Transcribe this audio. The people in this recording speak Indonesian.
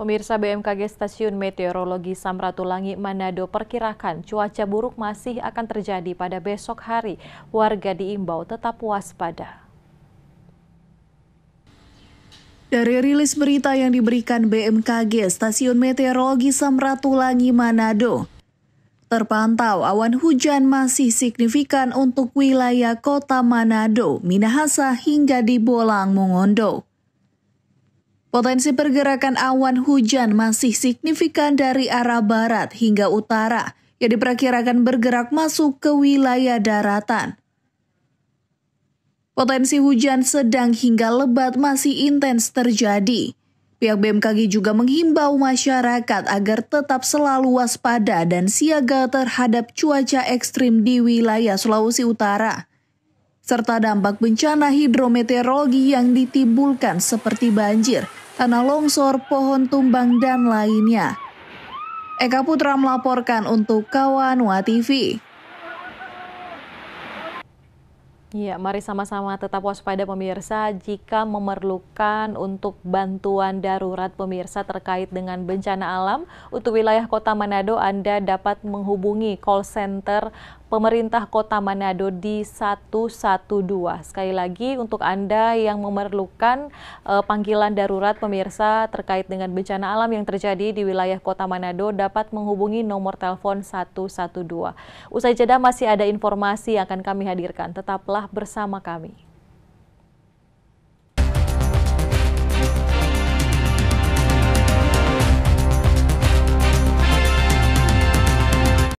Pemirsa BMKG Stasiun Meteorologi Samratulangi Manado perkirakan cuaca buruk masih akan terjadi pada besok hari. Warga diimbau tetap waspada. Dari rilis berita yang diberikan BMKG Stasiun Meteorologi Samratulangi Manado, terpantau awan hujan masih signifikan untuk wilayah kota Manado, Minahasa hingga di Bolang Mongondo. Potensi pergerakan awan hujan masih signifikan dari arah barat hingga utara, yang diperkirakan bergerak masuk ke wilayah daratan. Potensi hujan sedang hingga lebat masih intens terjadi. Pihak BMKG juga menghimbau masyarakat agar tetap selalu waspada dan siaga terhadap cuaca ekstrim di wilayah Sulawesi Utara, serta dampak bencana hidrometeorologi yang ditimbulkan seperti banjir, tanah longsor, pohon tumbang, dan lainnya. Eka Putra melaporkan untuk Wa TV. Ya, mari sama-sama tetap waspada pemirsa jika memerlukan untuk bantuan darurat pemirsa terkait dengan bencana alam. Untuk wilayah kota Manado, Anda dapat menghubungi call center pemerintah kota Manado di 112. Sekali lagi untuk Anda yang memerlukan uh, panggilan darurat pemirsa terkait dengan bencana alam yang terjadi di wilayah kota Manado dapat menghubungi nomor telepon 112. Usai jeda masih ada informasi yang akan kami hadirkan. Tetaplah bersama kami.